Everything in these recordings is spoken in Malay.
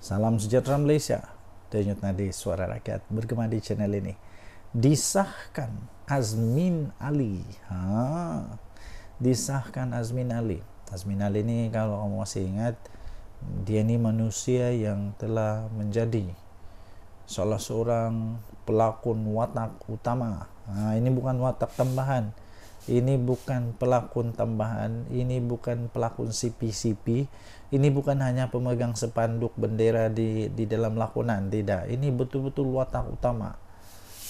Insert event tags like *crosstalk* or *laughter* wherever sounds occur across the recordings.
Salam sejahtera Malaysia. Denyut Nadi Suara Rakyat bergema di channel ini. Disahkan Azmin Ali. Ha. Disahkan Azmin Ali. Azmin Ali ni kalau kamu masih ingat dia ni manusia yang telah menjadi salah seorang pelakon watak utama. Ha, ini bukan watak tambahan. Ini bukan pelakon tambahan. Ini bukan pelakon CP-CP. Ini bukan hanya pemegang sepanduk bendera di di dalam lakonan. Tidak. Ini betul-betul watak utama.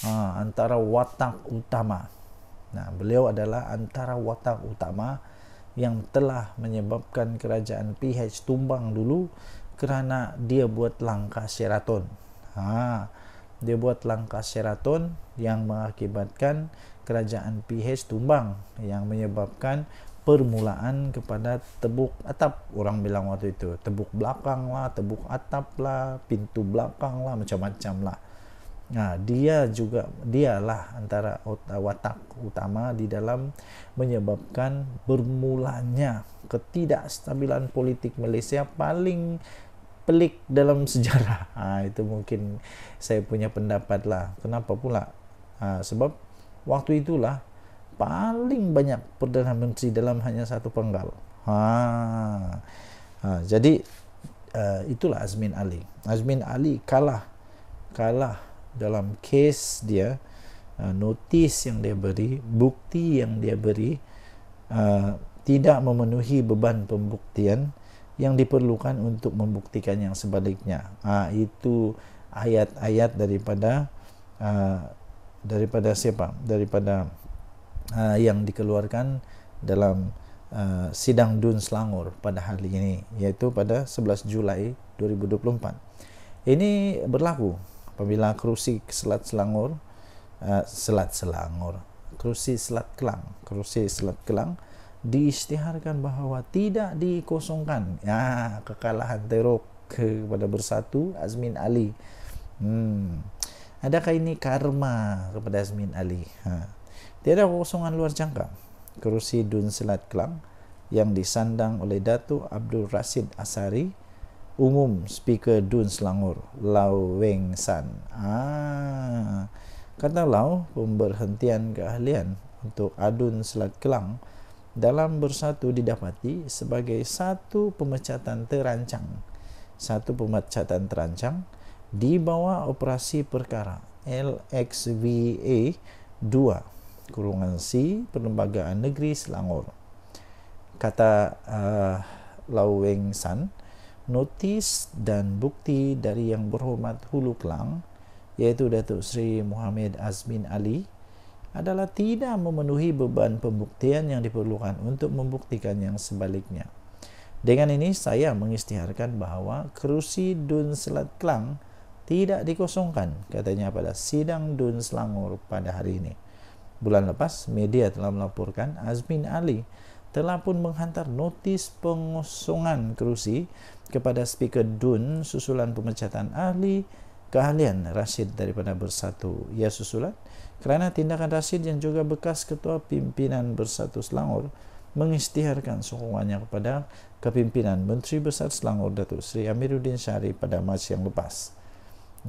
Ha, antara watak utama. Nah, beliau adalah antara watak utama yang telah menyebabkan kerajaan PH tumbang dulu kerana dia buat langkah seraton. Ha. Dia buat langkah seraton yang mengakibatkan kerajaan PH tumbang yang menyebabkan permulaan kepada tebuk atap orang bilang waktu itu tebuk belakang lah tebuk atap lah pintu belakang lah macam-macam lah nah ha, dia juga dialah antara watak utama di dalam menyebabkan bermulanya ketidakstabilan politik Malaysia paling pelik dalam *laughs* sejarah. Ha, itu mungkin saya punya pendapat lah. Kenapa pula? Ha, sebab waktu itulah paling banyak perdana menteri dalam hanya satu penggal. Ha. ha jadi uh, itulah Azmin Ali. Azmin Ali kalah kalah dalam kes dia uh, notis yang dia beri, bukti yang dia beri uh, tidak memenuhi beban pembuktian yang diperlukan untuk membuktikan yang sebaliknya. Ah itu ayat-ayat daripada uh, daripada siapa? Daripada uh, yang dikeluarkan dalam uh, sidang Dun Selangor pada hari ini yaitu pada 11 Julai 2024. Ini berlaku apabila kerusi Selat Selangor uh, Selat Selangor, kerusi Selat Kelang, kerusi Selat Kelang diisytiharkan bahawa tidak dikosongkan ya kekalahan teruk kepada bersatu Azmin Ali hmm. adakah ini karma kepada Azmin Ali ha. tiada kosongan luar jangka kerusi Dun Selat Kelang yang disandang oleh Datuk Abdul Rasid Asari umum speaker Dun Selangor Lau Weng San ah. kata Lau pemberhentian keahlian untuk Adun Selat Kelang dalam bersatu didapati sebagai satu pemecatan terancang satu pemecatan terancang di bawah operasi perkara LXVA 2 kurungan C Perlembagaan Negeri Selangor kata uh, Lau Weng San notis dan bukti dari yang berhormat Hulu Kelang iaitu Datuk Seri Muhammad Azmin Ali adalah tidak memenuhi beban pembuktian yang diperlukan untuk membuktikan yang sebaliknya. Dengan ini saya mengistiharkan bahwa kerusi Dun Selat Kelang tidak dikosongkan katanya pada sidang Dun Selangor pada hari ini. Bulan lepas media telah melaporkan Azmin Ali telah pun menghantar notis pengosongan kerusi kepada speaker Dun susulan pemecatan ahli keahlian Rashid daripada Bersatu. Ya susulan, kerana tindakan Rashid yang juga bekas ketua pimpinan Bersatu Selangor mengistiharkan sokongannya kepada kepimpinan Menteri Besar Selangor Datuk Seri Amiruddin Syari pada masa yang lepas.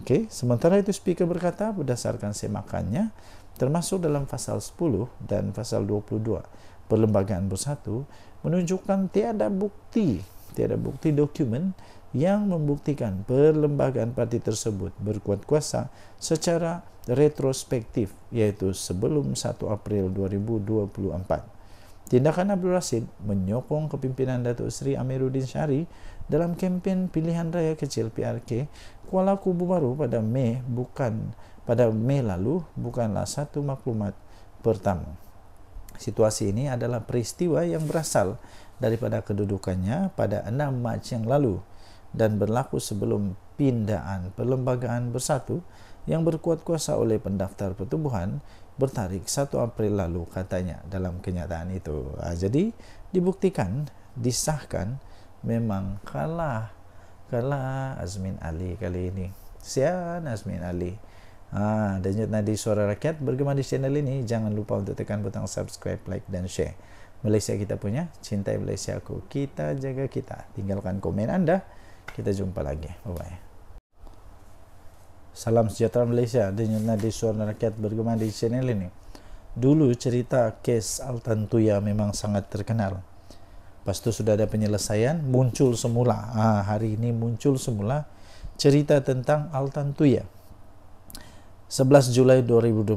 Okey, sementara itu speaker berkata berdasarkan semakannya termasuk dalam pasal 10 dan pasal 22 Perlembagaan Bersatu menunjukkan tiada bukti, tiada bukti dokumen yang membuktikan perlembagaan parti tersebut berkuat kuasa secara retrospektif iaitu sebelum 1 April 2024. Tindakan Abdul Rashid menyokong kepimpinan Datuk Seri Amiruddin Syari dalam kempen pilihan raya kecil PRK Kuala Kubu Baru pada Mei bukan pada Mei lalu bukanlah satu maklumat pertama. Situasi ini adalah peristiwa yang berasal daripada kedudukannya pada 6 Mac yang lalu dan berlaku sebelum pindaan Perlembagaan Bersatu yang berkuat kuasa oleh pendaftar pertubuhan bertarik 1 April lalu katanya dalam kenyataan itu. Ah, jadi dibuktikan, disahkan memang kalah kalah Azmin Ali kali ini. Sian Azmin Ali. Ha, dan juga nadi suara rakyat bergema di channel ini jangan lupa untuk tekan butang subscribe, like dan share. Malaysia kita punya, cintai Malaysia aku. Kita jaga kita. Tinggalkan komen anda. Kita jumpa lagi. Bye-bye. Salam sejahtera Malaysia dan Nadi Suara Rakyat bergema di channel ini. Dulu cerita kes Altan Tuya memang sangat terkenal. Lepas tu sudah ada penyelesaian, muncul semula. Ah, hari ini muncul semula cerita tentang Altan Tuya. 11 Julai 2024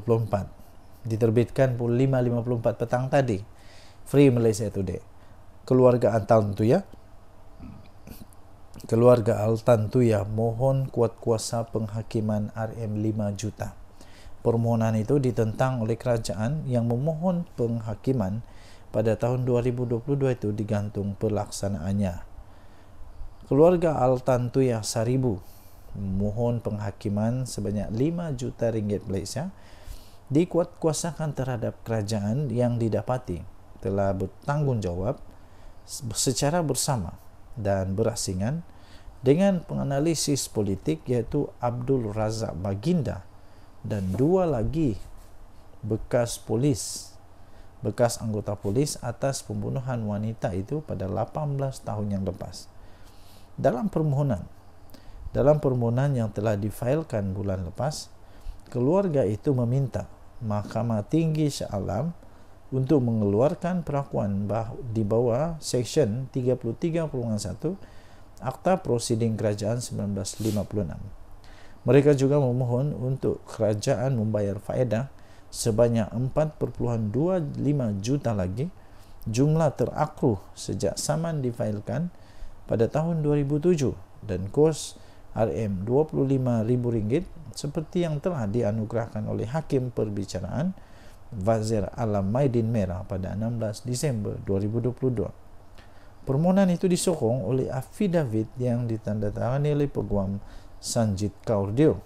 diterbitkan pukul 5.54 petang tadi. Free Malaysia Today. Keluarga Altan Tuya Keluarga Altantuya mohon kuat kuasa penghakiman RM 5 juta. Permohonan itu ditentang oleh kerajaan yang memohon penghakiman pada tahun 2022 itu digantung pelaksanaannya. Keluarga Altantuya Saribu memohon penghakiman sebanyak 5 juta ringgit Malaysia kuasakan terhadap kerajaan yang didapati telah bertanggungjawab secara bersama dan berasingan dengan penganalisis politik iaitu Abdul Razak Baginda dan dua lagi bekas polis bekas anggota polis atas pembunuhan wanita itu pada 18 tahun yang lepas dalam permohonan dalam permohonan yang telah difailkan bulan lepas keluarga itu meminta Mahkamah Tinggi Syah untuk mengeluarkan perakuan bah di bawah Seksyen 33.1 Akta Prosiding Kerajaan 1956. Mereka juga memohon untuk kerajaan membayar faedah sebanyak 4.25 juta lagi jumlah terakruh sejak saman difailkan pada tahun 2007 dan kos RM25,000 seperti yang telah dianugerahkan oleh Hakim Perbicaraan 2007. Wazir Alam Maidin Merah pada 16 Disember 2022. Permohonan itu disokong oleh affidavit yang ditandatangani oleh peguam Sanjit Kaur Deo.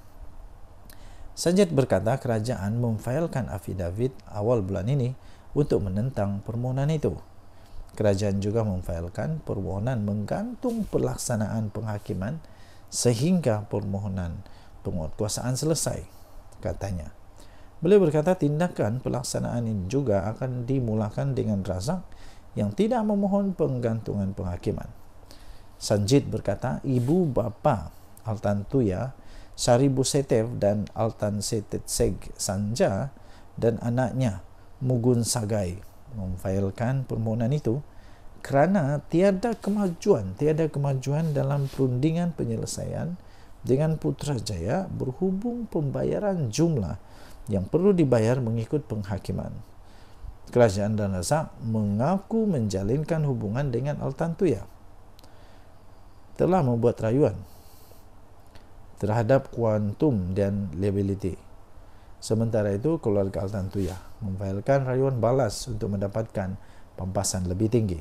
Sanjit berkata kerajaan memfailkan affidavit awal bulan ini untuk menentang permohonan itu. Kerajaan juga memfailkan permohonan menggantung pelaksanaan penghakiman sehingga permohonan penguatkuasaan selesai, katanya. Beliau berkata tindakan pelaksanaan ini juga akan dimulakan dengan razak yang tidak memohon penggantungan penghakiman. Sanjid berkata, ibu bapa Altan Tuya, Saribu Setev dan Altan Setet Sanja dan anaknya Mugun Sagai memfailkan permohonan itu kerana tiada kemajuan, tiada kemajuan dalam perundingan penyelesaian dengan Putrajaya berhubung pembayaran jumlah yang perlu dibayar mengikut penghakiman. Kerajaan dan Razak mengaku menjalinkan hubungan dengan Al-Tantuya. Telah membuat rayuan terhadap kuantum dan liability. Sementara itu, keluarga Al-Tantuya memfailkan rayuan balas untuk mendapatkan pampasan lebih tinggi.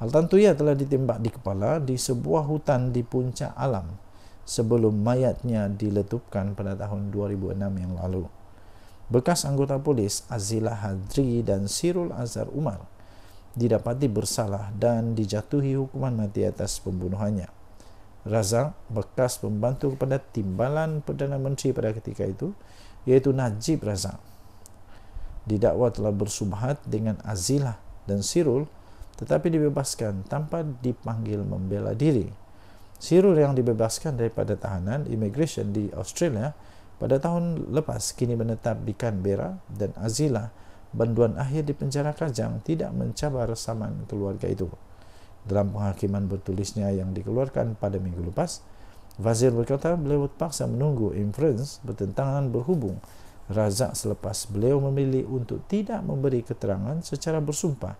Al-Tantuya telah ditembak di kepala di sebuah hutan di puncak alam sebelum mayatnya diletupkan pada tahun 2006 yang lalu bekas anggota polis Azila Hadri dan Sirul Azhar Umar didapati bersalah dan dijatuhi hukuman mati atas pembunuhannya. Razak, bekas pembantu kepada timbalan Perdana Menteri pada ketika itu, iaitu Najib Razak, didakwa telah bersubhat dengan Azila dan Sirul tetapi dibebaskan tanpa dipanggil membela diri. Sirul yang dibebaskan daripada tahanan immigration di Australia pada tahun lepas, kini menetap di Canberra dan Azila, banduan akhir di penjara Kajang tidak mencabar saman keluarga itu. Dalam penghakiman bertulisnya yang dikeluarkan pada minggu lepas, Vazir berkata beliau terpaksa menunggu inference bertentangan berhubung razak selepas beliau memilih untuk tidak memberi keterangan secara bersumpah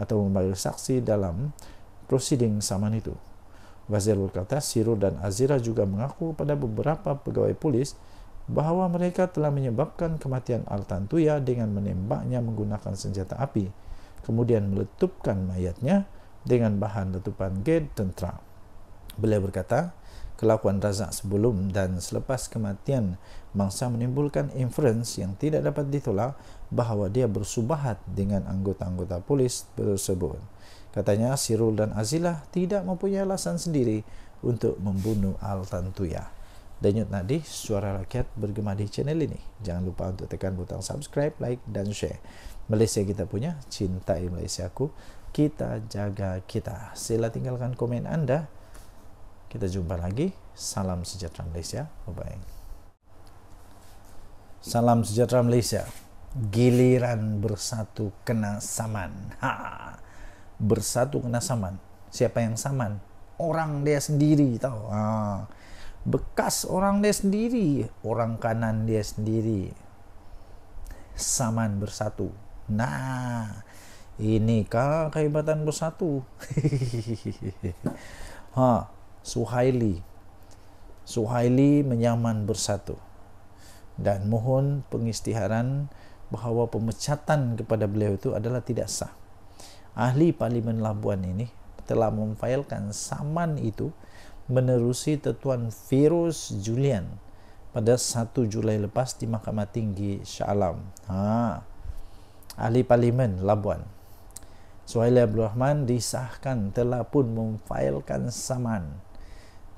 atau memanggil saksi dalam prosiding saman itu. Vazir berkata Siro dan Azira juga mengaku pada beberapa pegawai polis bahawa mereka telah menyebabkan kematian Al-Tantuya dengan menembaknya menggunakan senjata api, kemudian meletupkan mayatnya dengan bahan letupan gen tentera. Beliau berkata, kelakuan Razak sebelum dan selepas kematian mangsa menimbulkan inference yang tidak dapat ditolak bahawa dia bersubahat dengan anggota-anggota polis tersebut. Katanya Sirul dan Azilah tidak mempunyai alasan sendiri untuk membunuh al Tantuya denyut nadi suara rakyat bergema di channel ini. Jangan lupa untuk tekan butang subscribe, like dan share. Malaysia kita punya, cintai Malaysia aku, kita jaga kita. Sila tinggalkan komen anda. Kita jumpa lagi. Salam sejahtera Malaysia. Bye bye. Salam sejahtera Malaysia. Giliran bersatu kena saman. Ha. Bersatu kena saman. Siapa yang saman? Orang dia sendiri tahu. Ha bekas orang dia sendiri orang kanan dia sendiri saman bersatu nah ini kah kehebatan bersatu *laughs* ha suhaili suhaili menyaman bersatu dan mohon pengistiharan bahawa pemecatan kepada beliau itu adalah tidak sah ahli parlimen labuan ini telah memfailkan saman itu menerusi Tetuan virus Julian pada 1 Julai lepas di Mahkamah Tinggi Shah Alam. Ha. Ahli Parlimen Labuan. Suhaili Abdul Rahman disahkan telah pun memfailkan saman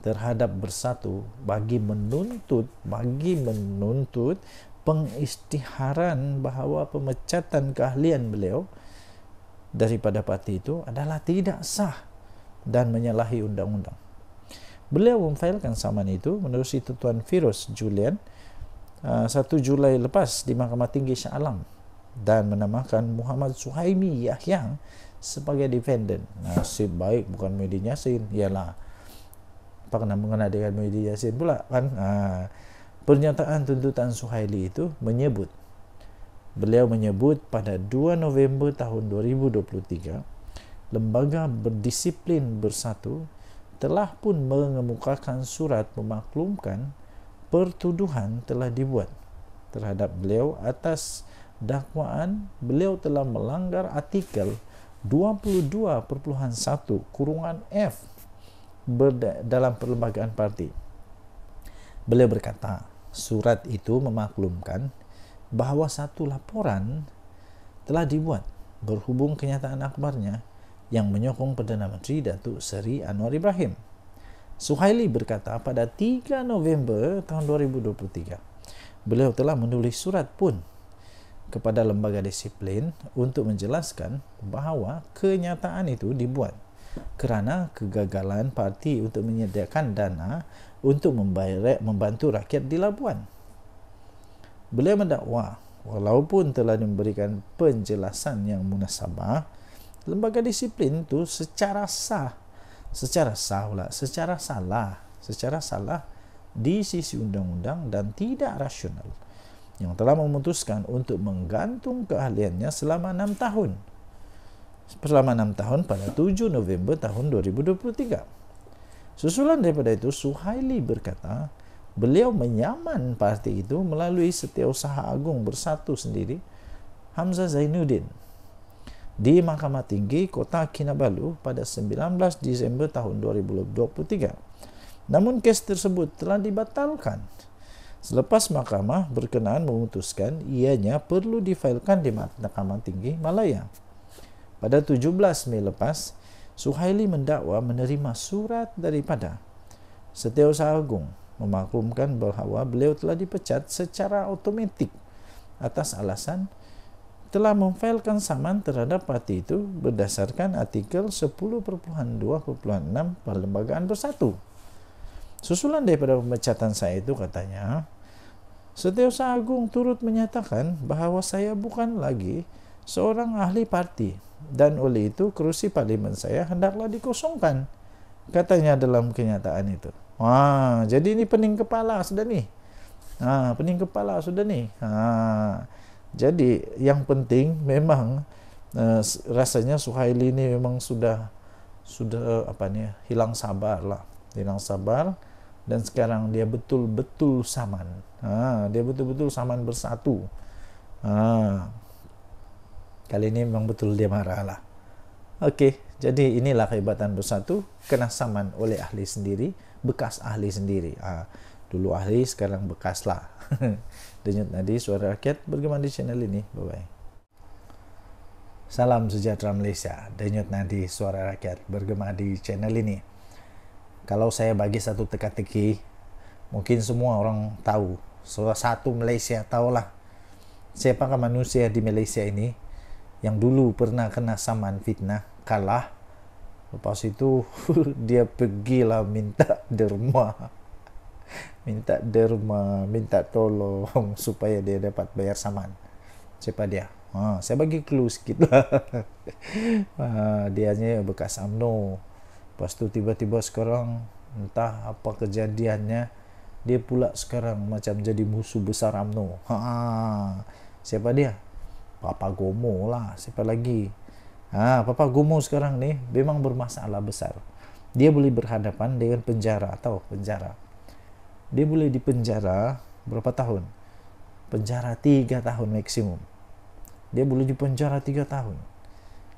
terhadap bersatu bagi menuntut bagi menuntut pengisytiharan bahawa pemecatan keahlian beliau daripada parti itu adalah tidak sah dan menyalahi undang-undang beliau memfailkan saman itu menerusi tetuan virus Julian uh, 1 Julai lepas di Mahkamah Tinggi Shah Alam dan menamakan Muhammad Suhaimi Yahya sebagai defendant nasib baik bukan Muhyiddin Yassin ialah pernah mengenal dengan Muhyiddin Yassin pula kan uh, pernyataan tuntutan Suhaili itu menyebut beliau menyebut pada 2 November tahun 2023 lembaga berdisiplin bersatu telah pun mengemukakan surat memaklumkan pertuduhan telah dibuat terhadap beliau atas dakwaan beliau telah melanggar artikel 22.1 kurungan F dalam perlembagaan parti. Beliau berkata, surat itu memaklumkan bahawa satu laporan telah dibuat berhubung kenyataan akbarnya yang menyokong Perdana Menteri Datuk Seri Anwar Ibrahim. Suhaili berkata pada 3 November tahun 2023, beliau telah menulis surat pun kepada lembaga disiplin untuk menjelaskan bahawa kenyataan itu dibuat kerana kegagalan parti untuk menyediakan dana untuk membantu rakyat di Labuan. Beliau mendakwa walaupun telah memberikan penjelasan yang munasabah lembaga disiplin tu secara sah secara sah pula secara salah secara salah di sisi undang-undang dan tidak rasional yang telah memutuskan untuk menggantung keahliannya selama 6 tahun selama 6 tahun pada 7 November tahun 2023 susulan daripada itu Suhaili berkata beliau menyaman parti itu melalui setiausaha agung bersatu sendiri Hamzah Zainuddin di Mahkamah Tinggi Kota Kinabalu pada 19 Disember tahun 2023. Namun kes tersebut telah dibatalkan selepas mahkamah berkenaan memutuskan ianya perlu difailkan di Mahkamah Tinggi Malaya. Pada 17 Mei lepas, Suhaili mendakwa menerima surat daripada Setiausaha Agung memaklumkan bahawa beliau telah dipecat secara otomatik atas alasan telah memfailkan saman terhadap parti itu berdasarkan artikel 10.2.6 Perlembagaan Bersatu. Susulan daripada pemecatan saya itu katanya, Setiausaha Agung turut menyatakan bahawa saya bukan lagi seorang ahli parti dan oleh itu kerusi parlimen saya hendaklah dikosongkan, katanya dalam kenyataan itu. Wah, ha, jadi ini pening kepala sudah ni Ah, pening kepala sudah ni Ah, jadi yang penting memang uh, rasanya Suhaili ini memang sudah sudah apa nih hilang sabar lah, hilang sabar dan sekarang dia betul-betul saman. Ha, dia betul-betul saman bersatu. Ha. Kali ini memang betul dia marah lah. Okey, jadi inilah kehebatan bersatu kena saman oleh ahli sendiri, bekas ahli sendiri. Ha dulu ahli sekarang bekas lah *laughs* denyut nadi suara rakyat bergema di channel ini bye bye salam sejahtera Malaysia denyut nadi suara rakyat bergema di channel ini kalau saya bagi satu teka-teki mungkin semua orang tahu salah satu Malaysia tahulah siapakah manusia di Malaysia ini yang dulu pernah kena saman fitnah kalah lepas itu *laughs* dia pergilah minta derma minta derma, minta tolong *laughs* supaya dia dapat bayar saman. Siapa dia? Ha, saya bagi clue sikit lah. *laughs* ha, dia hanya bekas UMNO. Lepas tu tiba-tiba sekarang entah apa kejadiannya, dia pula sekarang macam jadi musuh besar UMNO. Ha, siapa dia? Papa Gomo lah. Siapa lagi? Ha, Papa Gomo sekarang ni memang bermasalah besar. Dia boleh berhadapan dengan penjara atau penjara dia boleh dipenjara berapa tahun? Penjara tiga tahun maksimum. Dia boleh dipenjara tiga tahun.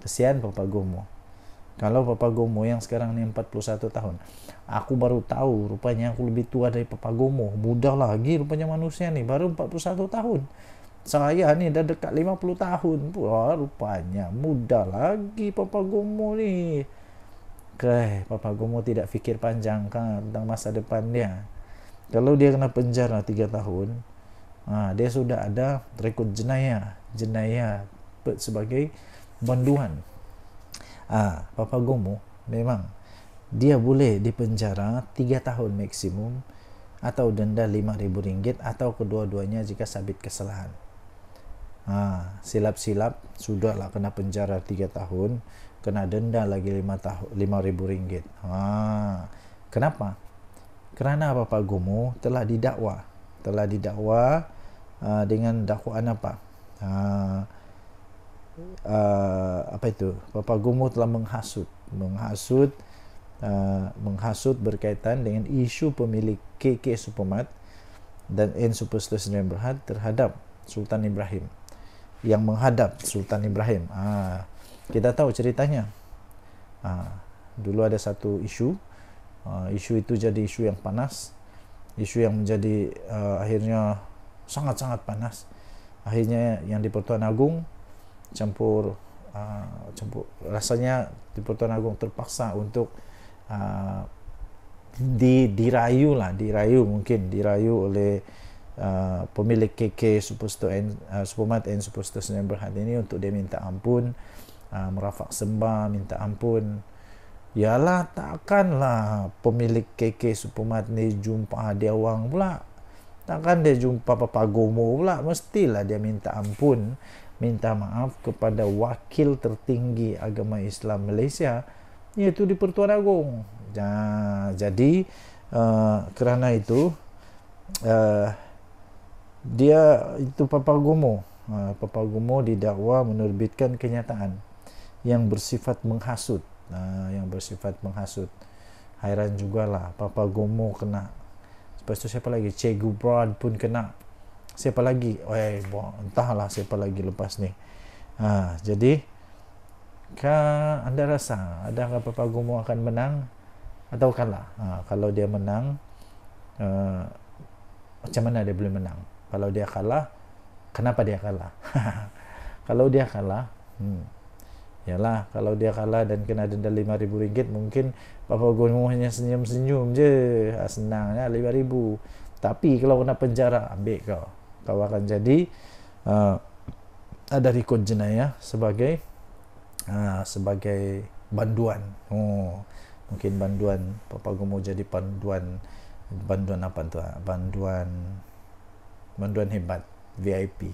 Kesian Papa Gomo. Kalau Papa Gomo yang sekarang ini 41 tahun. Aku baru tahu rupanya aku lebih tua dari Papa Gomo. Mudah lagi rupanya manusia ni baru 41 tahun. Saya ni dah dekat 50 tahun. Wah, rupanya mudah lagi Papa Gomo ni. Oke, Papa Gomo tidak fikir panjang kan tentang masa depan dia kalau dia kena penjara lah 3 tahun ha, dia sudah ada rekod jenayah jenayah sebagai banduan ha, Papa Gomo memang dia boleh dipenjara 3 tahun maksimum atau denda rm ringgit atau kedua-duanya jika sabit kesalahan ha, silap-silap sudah lah kena penjara 3 tahun kena denda lagi 5 tahun RM5,000 ha, kenapa? kerana bapa Gomo telah didakwa telah didakwa uh, dengan dakwaan apa uh, uh, apa itu bapa Gomo telah menghasut menghasut uh, menghasut berkaitan dengan isu pemilik KK Supermat dan N Superstore Sdn Bhd terhadap Sultan Ibrahim yang menghadap Sultan Ibrahim uh, kita tahu ceritanya uh, dulu ada satu isu Ah, isu itu jadi isu yang panas isu yang menjadi uh, akhirnya sangat-sangat panas akhirnya yang di Pertuan Agung campur uh, campur rasanya di Pertuan Agung terpaksa untuk uh, di dirayu lah dirayu mungkin dirayu oleh uh, pemilik KK Superstore and uh, Supermart and Superstore Senyum ini untuk dia minta ampun uh, merafak sembah minta ampun ialah takkanlah pemilik KK Supermart ni jumpa dia orang pula. Takkan dia jumpa Papa Gomo pula. Mestilah dia minta ampun, minta maaf kepada wakil tertinggi agama Islam Malaysia iaitu di Pertuan Agong. Ja, jadi uh, kerana itu uh, dia itu Papa Gomo. Uh, Papa Gomo didakwa menerbitkan kenyataan yang bersifat menghasut uh, yang bersifat menghasut hairan juga lah. papa gomo kena lepas tu siapa lagi cegu broad pun kena siapa lagi oi entahlah siapa lagi lepas ni ha jadi ka anda rasa ada adakah papa gomo akan menang atau kalah uh, ah, kalau dia menang uh, macam mana dia boleh menang kalau dia kalah kenapa dia kalah *laughs* kalau dia kalah hmm Yalah kalau dia kalah dan kena denda RM5,000 mungkin Papa Gunung hanya senyum-senyum je ha, ah, Senangnya lah, RM5,000 Tapi kalau kena penjara ambil kau Kau akan jadi uh, ah, ada ah, rekod jenayah sebagai uh, sebagai banduan oh, Mungkin banduan Papa Gunung jadi banduan Banduan apa tu? Banduan banduan hebat VIP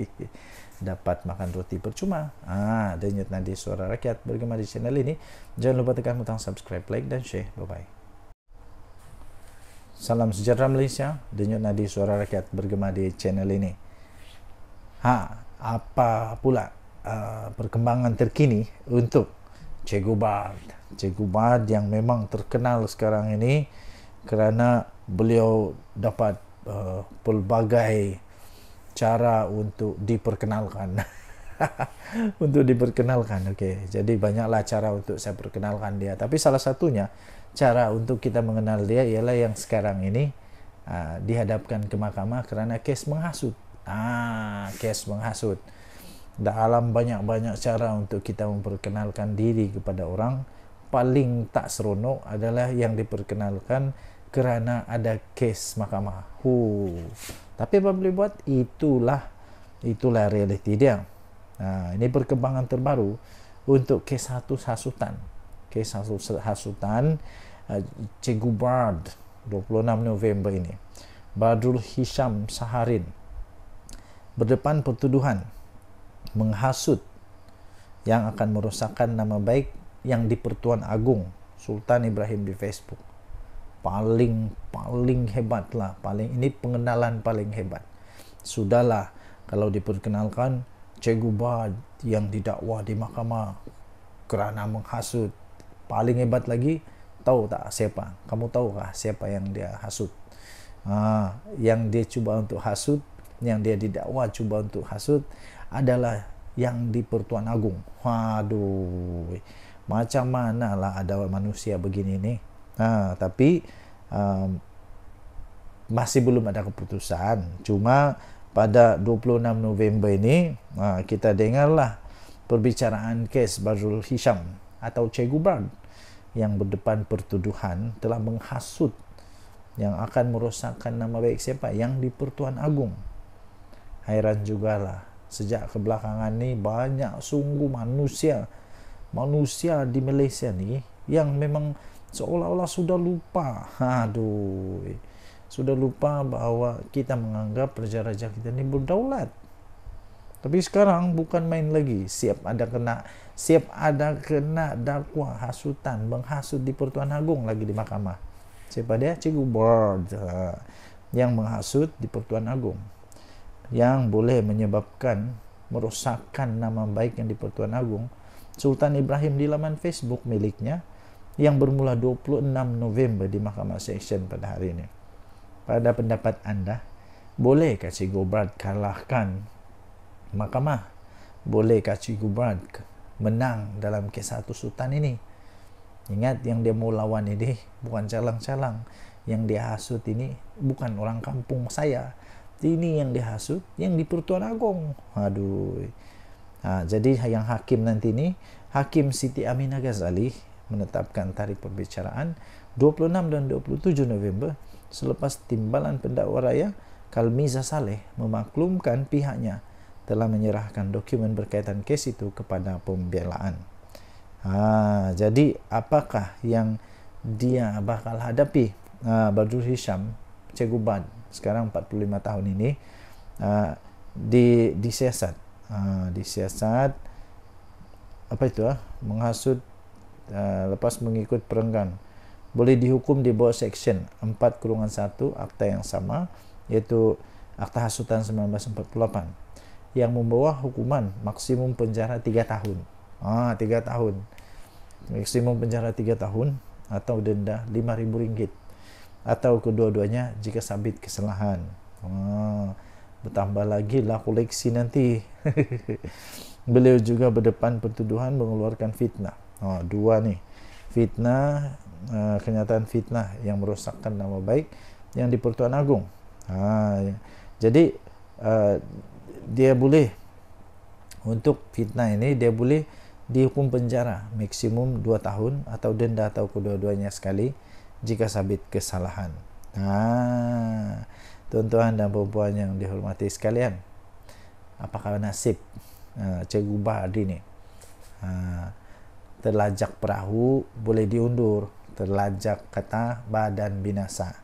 *laughs* dapat makan roti percuma. Ah, ha, denyut nanti suara rakyat bergema di channel ini. Jangan lupa tekan butang subscribe, like dan share. Bye bye. Salam sejahtera Malaysia. Denyut nadi suara rakyat bergema di channel ini. Ha, apa pula uh, perkembangan terkini untuk Cikgu Bad? Cikgu Bad yang memang terkenal sekarang ini kerana beliau dapat uh, pelbagai pelbagai cara untuk diperkenalkan. *laughs* untuk diperkenalkan. Oke. Okay. Jadi banyaklah cara untuk saya perkenalkan dia. Tapi salah satunya cara untuk kita mengenal dia ialah yang sekarang ini uh, dihadapkan ke mahkamah kerana kes menghasut. Ah, kes menghasut. alam banyak-banyak cara untuk kita memperkenalkan diri kepada orang paling tak seronok adalah yang diperkenalkan kerana ada kes mahkamah. Huh. Tapi apa boleh buat? Itulah itulah realiti dia. Ha, ini perkembangan terbaru untuk kes satu hasutan. Kes satu hasutan uh, Cikgu Bard 26 November ini. Badrul Hisham Saharin berdepan pertuduhan menghasut yang akan merosakkan nama baik yang di Pertuan Agung Sultan Ibrahim di Facebook. paling paling hebat lah paling ini pengenalan paling hebat sudahlah kalau diperkenalkan Cikgu Bad yang didakwa di mahkamah kerana menghasut paling hebat lagi tahu tak siapa kamu tahukah siapa yang dia hasut Ah, yang dia cuba untuk hasut yang dia didakwa cuba untuk hasut adalah yang di Pertuan Agung. Waduh, macam mana lah ada manusia begini nih? ha, tapi uh, masih belum ada keputusan cuma pada 26 November ini uh, kita dengarlah perbicaraan kes Barul Hisham atau Cikgu Brown yang berdepan pertuduhan telah menghasut yang akan merosakkan nama baik siapa yang di Pertuan Agung hairan jugalah sejak kebelakangan ni banyak sungguh manusia manusia di Malaysia ni yang memang seolah-olah sudah lupa aduh sudah lupa bahwa kita menganggap raja-raja kita ini berdaulat tapi sekarang bukan main lagi siap ada kena siap ada kena dakwa hasutan menghasut di pertuan agung lagi di mahkamah siapa dia cikgu board yang menghasut di pertuan agung yang boleh menyebabkan merusakkan nama baik yang di pertuan agung Sultan Ibrahim di laman Facebook miliknya yang bermula 26 November di Mahkamah Seksyen pada hari ini. Pada pendapat anda, bolehkah Cikgu Brad kalahkan mahkamah? Bolehkah Cikgu Brad menang dalam kes satu sultan ini? Ingat yang dia mau lawan ini bukan calang-calang. Yang dia hasut ini bukan orang kampung saya. Ini yang dia hasut yang di Pertuan Agong. Aduh. Ha, jadi yang hakim nanti ini, Hakim Siti Aminah Ghazali menetapkan tarikh perbicaraan 26 dan 27 November selepas timbalan pendakwa raya Kalmiza Saleh memaklumkan pihaknya telah menyerahkan dokumen berkaitan kes itu kepada pembelaan. Ha, jadi apakah yang dia bakal hadapi ha, Badrul Hisham Cikgu Bad sekarang 45 tahun ini ha, di disiasat, siasat ha, di apa itu ha? menghasut Ah, lepas mengikut perenggan boleh dihukum di bawah seksyen 4 kurungan 1 akta yang sama yaitu Akta Hasutan 1948 yang membawa hukuman maksimum penjara 3 tahun. Ah, ha, 3 tahun. Maksimum penjara 3 tahun atau denda rm ringgit atau kedua-duanya jika sabit kesalahan. Ah, bertambah lagi lah koleksi nanti. *laughs* Beliau juga berdepan pertuduhan mengeluarkan fitnah. Oh, dua nih fitnah, e, kenyataan fitnah yang merosakkan nama baik yang di Pertuan Agung. Ha, Jadi e, dia boleh untuk fitnah ini dia boleh dihukum penjara maksimum 2 tahun atau denda atau kedua-duanya sekali jika sabit kesalahan. Ha, tuan-tuan dan perempuan yang dihormati sekalian, apakah nasib e, Cikgu Bahadi ini? Ha, Terlajak perahu boleh diundur, terlajak kata badan binasa.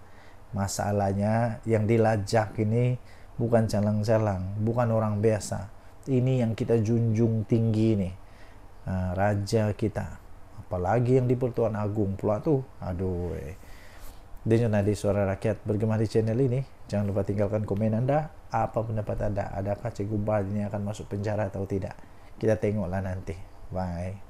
Masalahnya yang dilajak ini bukan calang-calang, bukan orang biasa. Ini yang kita junjung tinggi nih, eh, raja kita. Apalagi yang di Pertuan Agung pula tuh, aduh. Eh. Dan nadi suara rakyat bergemar di channel ini. Jangan lupa tinggalkan komen Anda. Apa pendapat Anda? Adakah Cikgu Bal ini akan masuk penjara atau tidak? Kita tengoklah nanti. Bye.